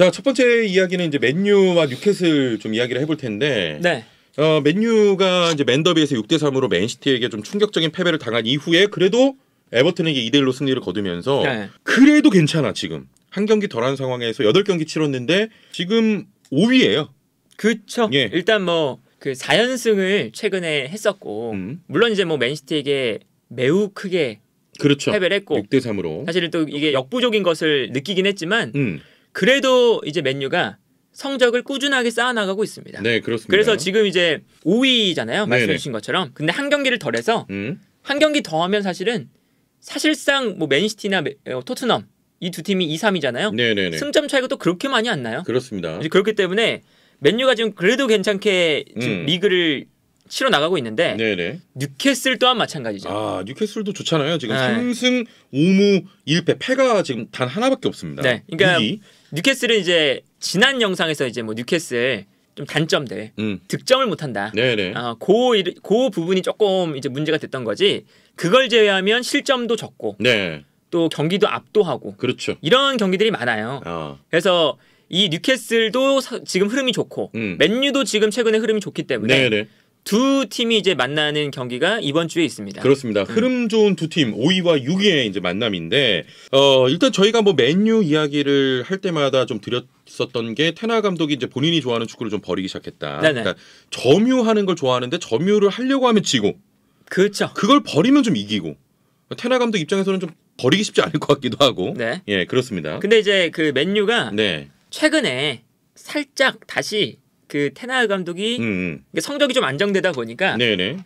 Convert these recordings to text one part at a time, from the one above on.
자, 첫 번째 이야기는 이제 맨유와 뉴캐슬 좀 이야기를 해볼 텐데. 네. 어, 맨유가 이제 맨더비에서 6 대 3으로 맨시티에게 좀 충격적인 패배를 당한 이후에 그래도 에버튼에게 2 대 1로 승리를 거두면서 네. 그래도 괜찮아 지금. 한 경기 덜한 상황에서 8경기 치렀는데 지금 5위예요. 그렇죠. 예. 일단 뭐그 4연승을 최근에 했었고 음. 물론 이제 뭐 맨시티에게 매우 크게 그렇죠. 패배를 했고 6 대 3으로 사실 은또 이게 역부족인 것을 느끼긴 했지만 음. 그래도 이제 맨유가 성적을 꾸준하게 쌓아나가고 있습니다. 네, 그렇습니다. 그래서 지금 이제 5위잖아요. 말씀해 주신 것처럼. 근데 한 경기를 덜해서 음? 한 경기 더 하면 사실은 사실상 뭐 맨시티나 어, 토트넘 이 두 팀이 2, 3위잖아요. 네네네. 승점 차이가 또 그렇게 많이 안 나요. 그렇습니다. 그렇기 때문에 맨유가 지금 그래도 괜찮게 지금 음. 리그를 치러 나가고 있는데 네네. 뉴캐슬 또한 마찬가지죠. 아 뉴캐슬도 좋잖아요. 지금 네. 3승 5무 1패 8가 지금 단 하나밖에 없습니다. 네, 그러니까 6위. 뉴캐슬은 이제 지난 영상에서 이제 뭐 뉴캐슬 좀 단점들 음. 득점을 못한다. 네네. 어, 그, 그 부분이 조금 이제 문제가 됐던 거지. 그걸 제외하면 실점도 적고 네. 또 경기도 압도하고 그렇죠. 이런 경기들이 많아요. 어. 그래서 이 뉴캐슬도 지금 흐름이 좋고 음. 맨유도 지금 최근에 흐름이 좋기 때문에 네네. 두 팀이 이제 만나는 경기가 이번 주에 있습니다. 그렇습니다. 음. 흐름 좋은 두팀 5위와 6위의 이제 만남인데 어 일단 저희가 뭐 맨유 이야기를 할 때마다 좀 드렸었던 게 테나 감독이 이제 본인이 좋아하는 축구를 좀 버리기 시작했다. 네네. 그러니까 점유하는 걸 좋아하는데 점유를 하려고 하면 지고 그렇죠. 그걸 버리면 좀 이기고 테나 감독 입장에서는 좀 버리기 쉽지 않을 것 같기도 하고. 네. 예, 그렇습니다. 근데 이제 그 맨유가 네. 최근에 살짝 다시 그 테나 감독이 음. 음. 성적이 좀 안정되다 보니까 네네.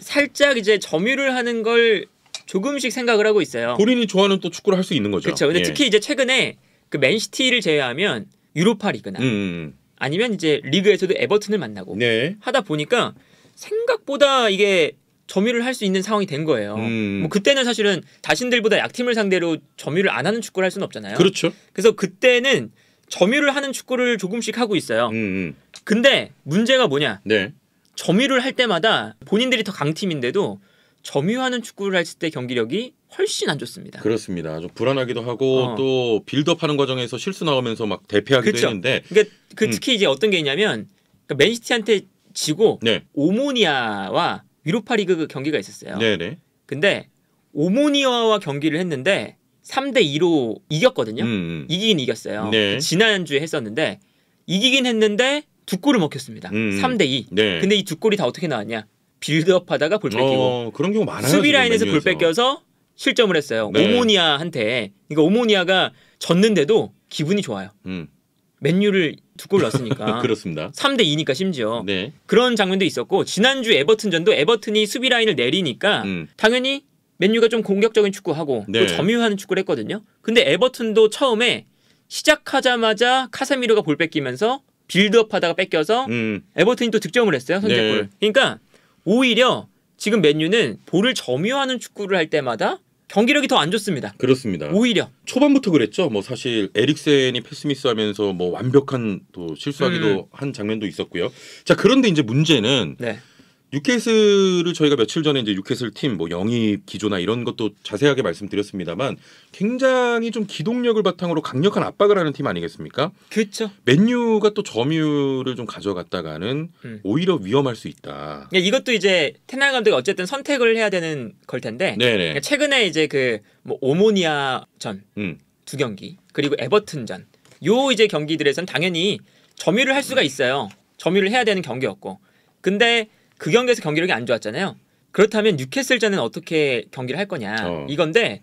살짝 이제 점유를 하는 걸 조금씩 생각을 하고 있어요. 본인이 좋아하는 또 축구를 할 수 있는 거죠. 그렇죠. 근데 예. 특히 이제 최근에 그 맨시티를 제외하면 유로파 리그나 음. 음, 음. 아니면 이제 리그에서도 에버튼을 만나고 네. 하다 보니까 생각보다 이게 점유를 할 수 있는 상황이 된 거예요. 음. 뭐 그때는 사실은 자신들보다 약팀을 상대로 점유를 안 하는 축구를 할 수는 없잖아요. 그렇죠. 그래서 그때는 점유를 하는 축구를 조금씩 하고 있어요. 음, 음. 근데 문제가 뭐냐? 네. 점유를 할 때마다 본인들이 더 강팀인데도 점유하는 축구를 했을 때 경기력이 훨씬 안 좋습니다. 그렇습니다. 좀 불안하기도 하고 어. 또 빌드업하는 과정에서 실수 나오면서 막 대패하기도 했는데. 그러니까 그 음. 특히 음. 이제 어떤 게 있냐면 그러니까 맨시티한테 지고 네. 오모니아와 유로파리그 그 경기가 있었어요. 네네. 네. 근데 오모니아와 경기를 했는데 3대 2로 이겼거든요. 음, 음. 이기긴 이겼어요. 네. 지난주에 했었는데 이기긴 했는데 두 골을 먹혔습니다. 음. 3대 음. 2. 네. 근데 이 두 골이 다 어떻게 나왔냐? 빌드업 하다가 볼 뺏기고 어, 그런 경우 많아요. 수비 라인에서 볼 뺏겨서 실점을 했어요. 네. 오모니아한테. 그러니까 오모니아가 졌는데도 기분이 좋아요. 음. 맨유를 두 골 넣었으니까. 그렇습니다. 3대 2니까 심지어. 네. 그런 장면도 있었고 지난주 에버튼전도 에버튼이 수비 라인을 내리니까 음. 당연히 맨유가 좀 공격적인 축구하고 네. 또 점유하는 축구를 했거든요. 근데 에버튼도 처음에 시작하자마자 카세미르가 볼 뺏기면서 빌드업 하다가 뺏겨서 음. 에버튼이 또 득점을 했어요. 선제골. 네. 그러니까 오히려 지금 맨유는 볼을 점유하는 축구를 할 때마다 경기력이 더 안 좋습니다. 그렇습니다. 오히려 초반부터 그랬죠. 뭐 사실 에릭센이 패스미스 하면서 뭐 완벽한 또 실수하기도 음. 한 장면도 있었고요. 자, 그런데 이제 문제는 네. 유캐슬을 저희가 며칠 전에 이제 유캐슬 팀뭐 영입 기조나 이런 것도 자세하게 말씀드렸습니다만 굉장히 좀 기동력을 바탕으로 강력한 압박을 하는 팀 아니겠습니까? 그렇죠. 맨유가 또 점유를 좀 가져갔다가는 음. 오히려 위험할 수 있다. 그러니까 이것도 이제 테나 감독이 어쨌든 선택을 해야 되는 걸 텐데. 그러니까 최근에 이제 그뭐 오모니아 전두 음. 경기 그리고 에버튼 전요 이제 경기들에선 당연히 점유를 할 수가 있어요. 점유를 해야 되는 경기였고 근데 그 경기에서 경기력이 안 좋았잖아요. 그렇다면 뉴캐슬전은 어떻게 경기를 할 거냐 어. 이건데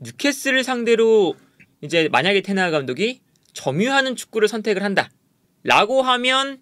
뉴캐슬을 상대로 이제 만약에 테나 감독이 점유하는 축구를 선택을 한다라고 하면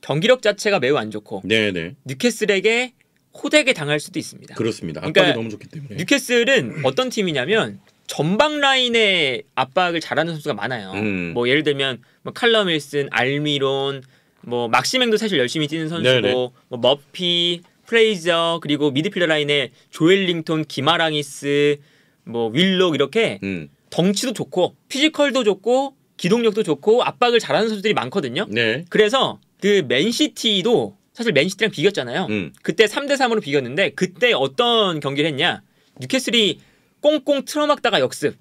경기력 자체가 매우 안 좋고 네네. 네. 뉴캐슬에게 호되게 당할 수도 있습니다. 그렇습니다. 그러니까 압박이 그러니까 너무 좋기 때문에 뉴캐슬은 어떤 팀이냐면 전방 라인에 압박을 잘하는 선수가 많아요. 음. 뭐 예를 들면 뭐 칼럼 윌슨, 알미론, 뭐 막시맹도 사실 열심히 뛰는 선수고 네, 네. 뭐 머피, 프레이저 그리고 미드필더 라인에 조엘링턴, 기마랑이스, 뭐 윌록 이렇게 음. 덩치도 좋고 피지컬도 좋고 기동력도 좋고 압박을 잘하는 선수들이 많거든요. 네. 그래서 그 맨시티도 사실 맨시티랑 비겼잖아요. 음. 그때 3대 3으로 비겼는데 그때 어떤 경기를 했냐? 뉴캐슬이 꽁꽁 틀어막다가 역습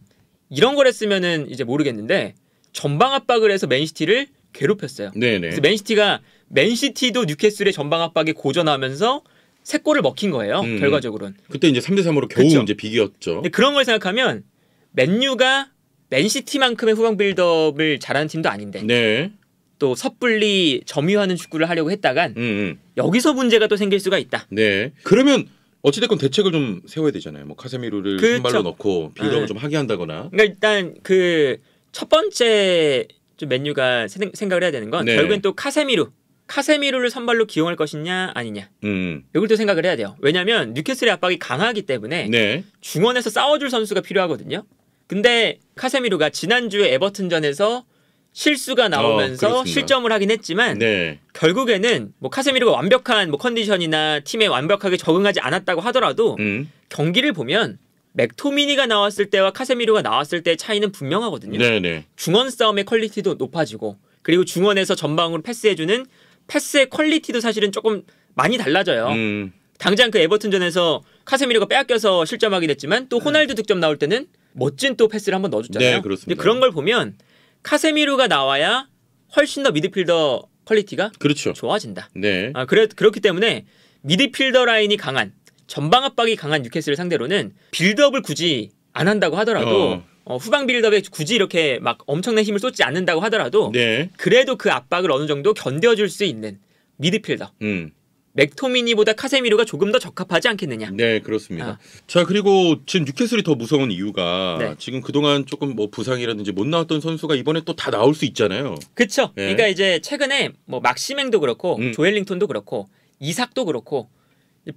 이런 걸 했으면은 이제 모르겠는데 전방 압박을 해서 맨시티를 괴롭혔어요. 네네. 그래서 맨시티가 맨시티도 뉴캐슬의 전방 압박에 고전하면서 세 골을 먹힌 거예요. 음. 결과적으로는. 그때 이제 3대 3으로 겨우 그쵸? 이제 비겼죠. 그런 걸 생각하면 맨유가 맨시티만큼의 후방 빌드업을 잘하는 팀도 아닌데. 네. 또 섣불리 점유하는 축구를 하려고 했다간 음음. 음. 여기서 문제가 또 생길 수가 있다. 네. 그러면 어찌됐건 대책을 좀 세워야 되잖아요. 뭐 카세미로를 그 선발로 넣고 빌드업을 네. 좀 하게 한다거나. 그러니까 일단 그 첫 번째 좀 맨유가 생각을 해야 되는 건 네. 결국엔 또 카세미루 카세미루를 선발로 기용할 것이냐 아니냐 음. 이걸 또 생각을 해야 돼요. 왜냐하면 뉴캐슬의 압박이 강하기 때문에 네. 중원에서 싸워줄 선수가 필요하거든요. 근데 카세미루가 지난주에 에버튼전에서 실수가 어, 나오면서 어, 실점을 하긴 했지만 네. 결국에는 뭐카세미루가 완벽한 뭐 컨디션이나 팀에 완벽하게 적응하지 않았다고 하더라도 음. 경기를 보면 맥토미니가 나왔을 때와 카세미루가 나왔을 때 차이는 분명하거든요. 네네. 중원 싸움의 퀄리티도 높아지고 그리고 중원에서 전방으로 패스해주는 패스의 퀄리티도 사실은 조금 많이 달라져요. 음. 당장 그 에버튼전에서 카세미루가 빼앗겨서 실점하게 됐지만 또 음. 호날두 득점 나올 때는 멋진 또 패스를 한번 넣어줬잖아요. 네, 그렇습니다. 그런 걸 보면 카세미루가 나와야 훨씬 더 미드필더 퀄리티가 그렇죠. 좋아진다. 네. 아, 그래, 그렇기 때문에 미드필더 라인이 강한 전방 압박이 강한 뉴캐슬을 상대로는 빌드업을 굳이 안 한다고 하더라도 어. 어, 후방 빌드업에 굳이 이렇게 막 엄청난 힘을 쏟지 않는다고 하더라도 네. 그래도 그 압박을 어느 정도 견뎌줄 수 있는 미드필더. 음. 맥토미니보다 카세미로가 조금 더 적합하지 않겠느냐. 네, 그렇습니다. 아. 자, 그리고 지금 뉴캐슬이 더 무서운 이유가 네. 지금 그동안 조금 뭐 부상이라든지 못 나왔던 선수가 이번에 또 다 나올 수 있잖아요. 그렇죠. 네. 그러니까 이제 최근에 뭐 막시맹도 그렇고 음. 조엘링턴도 그렇고 이삭도 그렇고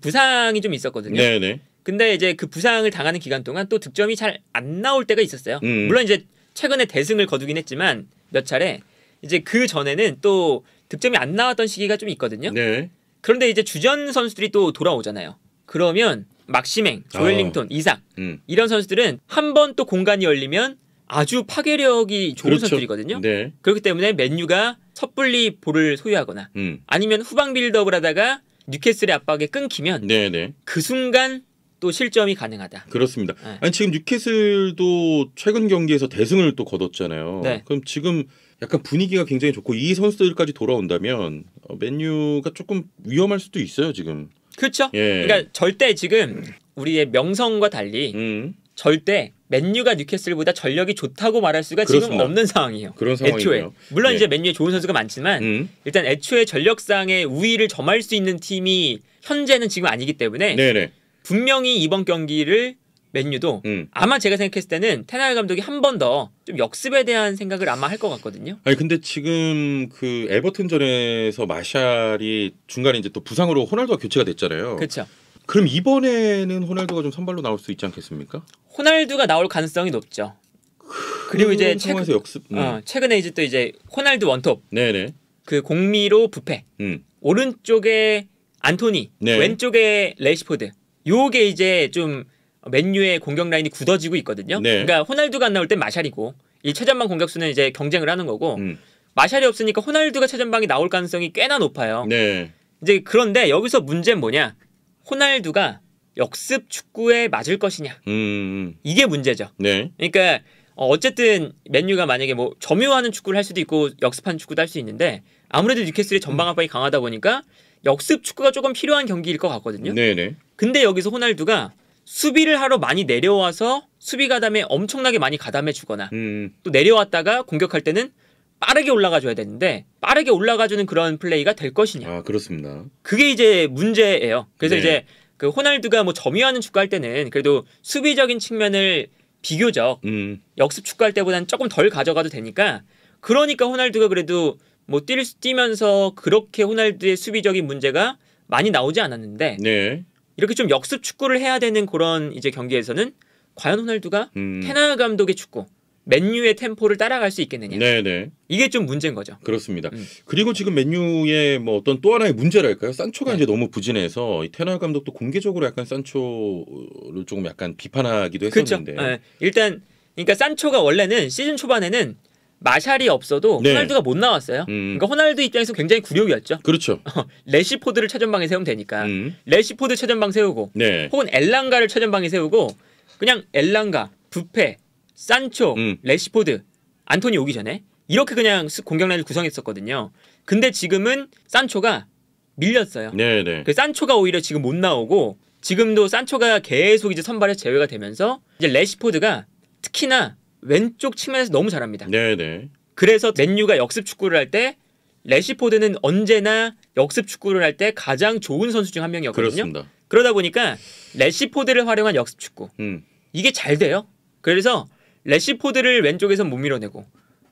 부상이 좀 있었거든요. 네네. 네. 근데 이제 그 부상을 당하는 기간 동안 또 득점이 잘 안 나올 때가 있었어요. 음. 물론 이제 최근에 대승을 거두긴 했지만 몇 차례 이제 그 전에는 또 득점이 안 나왔던 시기가 좀 있거든요. 네. 그런데 이제 주전 선수들이 또 돌아오잖아요. 그러면 막시맹, 조엘링턴, 어. 이상 음. 이런 선수들은 한 번 또 공간이 열리면 아주 파괴력이 좋은 그렇죠. 선수들이거든요. 네. 그렇기 때문에 맨유가 섣불리 볼을 소유하거나 음. 아니면 후방 빌드업을 하다가 뉴캐슬의 압박에 끊기면 네네. 네. 그 순간 또 실점이 가능하다. 그렇습니다. 네. 아니 지금 뉴캐슬도 최근 경기에서 대승을 또 거뒀잖아요. 네. 그럼 지금 약간 분위기가 굉장히 좋고 이 선수들까지 돌아온다면 어, 맨유가 조금 위험할 수도 있어요 지금. 그렇죠. 예. 그러니까 절대 지금 우리의 명성과 달리 음. 절대 맨유가 뉴캐슬보다 전력이 좋다고 말할 수가 지금 상 없는 상황이에요. 그런 상황이에요. 애초에 물론 예. 이제 맨유에 좋은 선수가 많지만 음. 일단 애초에 전력상의 우위를 점할 수 있는 팀이 현재는 지금 아니기 때문에 네네. 분명히 이번 경기를 맨유도 음. 아마 제가 생각했을 때는 테나일 감독이 한 번 더 좀 역습에 대한 생각을 아마 할 것 같거든요. 아니 근데 지금 그 에버튼전에서 마샬이 중간에 이제 또 부상으로 호날두가 교체가 됐잖아요. 그렇죠. 그럼 이번에는 호날두가 좀 선발로 나올 수 있지 않겠습니까? 호날두가 나올 가능성이 높죠. 그리고 이제 최근, 역습, 네. 어, 최근에 이제 또 이제 호날두 원톱. 네네. 그 공미로 부패. 음. 오른쪽에 안토니, 네. 왼쪽에 레시포드. 요게 이제 좀 맨유의 공격 라인이 굳어지고 있거든요. 네. 그러니까 호날두가 안 나올 땐 마샬이고 이 최전방 공격수는 이제 경쟁을 하는 거고 음. 마샬이 없으니까 호날두가 최전방이 나올 가능성이 꽤나 높아요. 네. 이제 그런데 여기서 문제는 뭐냐? 호날두가 역습 축구에 맞을 것이냐. 음. 음. 이게 문제죠. 네. 그러니까 어, 어쨌든 맨유가 만약에 뭐 점유하는 축구를 할 수도 있고 역습하는 축구도 할 수 있는데 아무래도 뉴캐슬의 전방 압박이 강하다 보니까 역습 축구가 조금 필요한 경기일 것 같거든요. 네네. 네. 근데 여기서 호날두가 수비를 하러 많이 내려와서 수비 가담에 엄청나게 많이 가담해 주거나 음. 음. 또 내려왔다가 공격할 때는 빠르게 올라가줘야 되는데 빠르게 올라가주는 그런 플레이가 될 것이냐. 아 그렇습니다. 그게 이제 문제예요. 그래서 네. 이제 그 호날두가 뭐 점유하는 축구할 때는 그래도 수비적인 측면을 비교적 음. 역습 축구할 때보다는 조금 덜 가져가도 되니까 그러니까 호날두가 그래도 뭐 뛸, 뛰면서 그렇게 호날두의 수비적인 문제가 많이 나오지 않았는데 네. 이렇게 좀 역습 축구를 해야 되는 그런 이제 경기에서는 과연 호날두가 음. 테나 감독의 축구 맨유의 템포를 따라갈 수 있겠느냐. 네네. 네. 이게 좀 문제인 거죠. 그렇습니다. 음. 그리고 지금 맨유의 뭐 어떤 또 하나의 문제랄까요? 산초가 네. 이제 너무 부진해서 테나 감독도 공개적으로 약간 산초를 조금 약간 비판하기도 그렇죠. 했었는데. 그렇죠. 네. 일단 그러니까 산초가 원래는 시즌 초반에는 마샬이 없어도 네. 호날두가 못 나왔어요. 음. 그러니까 호날두 입장에서 굉장히 굴욕이었죠. 그렇죠. 어, 레시포드를 최전방에 세우면 되니까 음. 레시포드 최전방 세우고 네. 혹은 엘랑가를 최전방에 세우고 그냥 엘랑가 부페 산초, 음. 레시포드, 안토니 오기 전에 이렇게 그냥 공격 라인을 구성했었거든요. 근데 지금은 산초가 밀렸어요. 네네. 네. 그 산초가 오히려 지금 못 나오고 지금도 산초가 계속 이제 선발에 제외가 되면서 이제 레시포드가 특히나 왼쪽 측면에서 너무 잘합니다. 네네. 네. 그래서 맨유가 역습 축구를 할 때 레시포드는 언제나 역습 축구를 할 때 가장 좋은 선수 중 한 명이었거든요. 그렇습니다. 그러다 보니까 레시포드를 활용한 역습 축구 음. 이게 잘 돼요. 그래서 레시포드를 왼쪽에서 못 밀어내고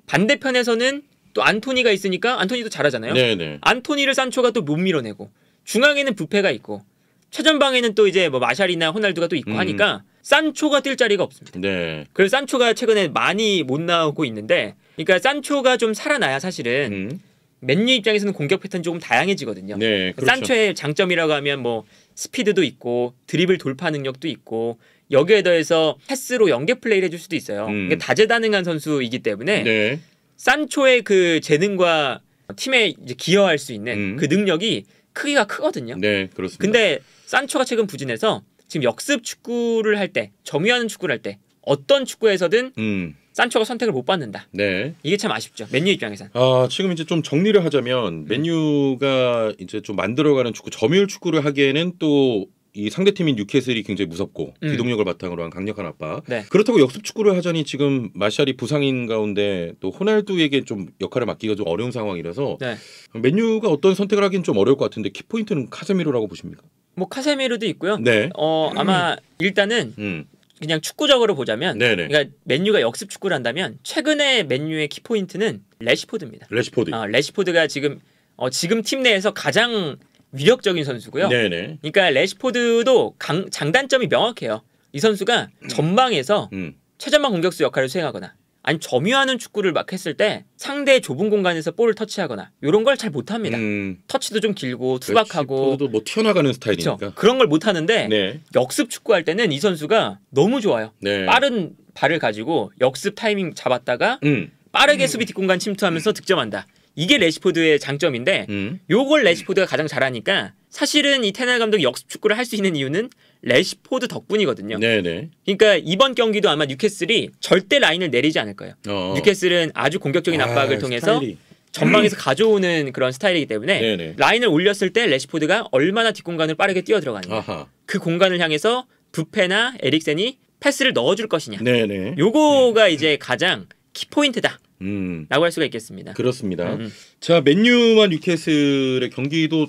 반대편에서는 또 안토니가 있으니까 안토니도 잘하잖아요. 네네. 네. 안토니를 산초가 또 못 밀어내고 중앙에는 부페가 있고 최전방에는 또 이제 뭐 마샬이나 호날두가 또 있고 음. 하니까 산초가 뛸 자리가 없습니다. 네. 그래서 산초가 최근에 많이 못 나오고 있는데 그러니까 산초가 좀 살아나야 사실은 음. 맨유 입장에서는 공격 패턴 조금 다양해지거든요. 네, 그렇죠. 산초의 장점이라고 하면 뭐 스피드도 있고 드리블 돌파 능력도 있고 여기에 더해서 패스로 연계 플레이를 해줄 수도 있어요. 음. 그러니까 다재다능한 선수이기 때문에 네. 산초의 그 재능과 팀에 기여할 수 있는 음. 그 능력이 크기가 크거든요. 네, 그렇습니다. 근데 산초가 최근 부진해서 지금 역습 축구를 할 때, 정의하는 축구를 할 때 어떤 축구에서든 음. 산초가 선택을 못 받는다. 네. 이게 참 아쉽죠. 맨유 입장에선. 아 지금 이제 좀 정리를 하자면 음. 맨유가 이제 좀 만들어가는 축구 점유율 축구를 하기에는 또 이 상대팀인 뉴캐슬이 굉장히 무섭고 음. 기동력을 바탕으로 한 강력한 압박. 네. 그렇다고 역습 축구를 하자니 지금 마샬이 부상인 가운데 또 호날두에게 좀 역할을 맡기가 좀 어려운 상황이라서 네. 맨유가 어떤 선택을 하긴 좀 어려울 것 같은데 키포인트는 카세미로라고 보십니까? 뭐 카세미로도 있고요. 네. 어 아마 음. 일단은 음. 그냥 축구적으로 보자면 네네. 그러니까 맨유가 역습 축구를 한다면 최근에 맨유의 키포인트는 레시포드입니다. 레시포드. 어, 레시포드가 지금 어, 지금 팀 내에서 가장 위력적인 선수고요. 네네. 그러니까 레시포드도 강, 장단점이 명확해요. 이 선수가 음. 전방에서 음. 최전방 공격수 역할을 수행하거나 아니 점유하는 축구를 막 했을 때상대 좁은 공간에서 볼을 터치하거나 이런 걸 잘 못합니다. 음. 터치도 좀 길고 투박하고 도뭐 튀어나가는 스타일이니까 그쵸? 그런 걸 못하는데 네. 역습 축구할 때는 이 선수가 너무 좋아요. 네. 빠른 발을 가지고 역습 타이밍 잡았다가 음. 빠르게 수비 뒷공간 침투하면서 득점한다. 이게 레시포드의 장점인데 음. 요걸 레시포드가 가장 잘하니까 사실은 이테나 감독이 역습 축구를 할 수 있는 이유는 레시포드 덕분이거든요. 네네. 그러니까 이번 경기도 아마 뉴캐슬이 절대 라인을 내리지 않을 거예요. 어어. 뉴캐슬은 아주 공격적인 아, 압박을 아, 통해서 스타일이. 전방에서 가져오는 그런 스타일이기 때문에 네네. 라인을 올렸을 때 레시포드가 얼마나 뒷공간을 빠르게 뛰어 들어가느냐. 그 공간을 향해서 부페나 에릭센이 패스를 넣어줄 것이냐. 네네. 요거가 네. 이제 가장 키포인트다. 음. 라고 할 수가 있겠습니다. 그렇습니다. 음. 음. 자, 맨유와 뉴캐슬의 경기도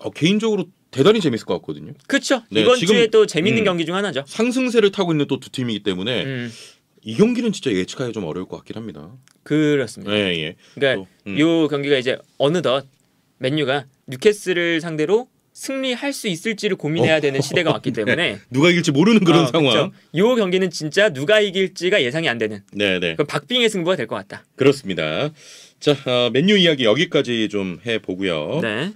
어, 개인적으로 대단히 재밌을 것 같거든요. 그렇죠. 네, 이번 주에 또 재밌는 음, 경기 중 하나죠. 상승세를 타고 있는 또 두 팀이기 때문에 음. 이 경기는 진짜 예측하기 좀 어려울 것 같긴 합니다. 그렇습니다. 예, 예. 그러니까 또, 음. 이 경기가 이제 어느덧 맨유가 뉴캐슬을 상대로 승리할 수 있을지를 고민해야 되는 시대가 왔기 네. 때문에 누가 이길지 모르는 그런 어, 상황. 이 경기는 진짜 누가 이길지가 예상이 안 되는. 네네. 그 박빙의 승부가 될 것 같다. 그렇습니다. 자 어, 맨유 이야기 여기까지 좀 해보고요. 네.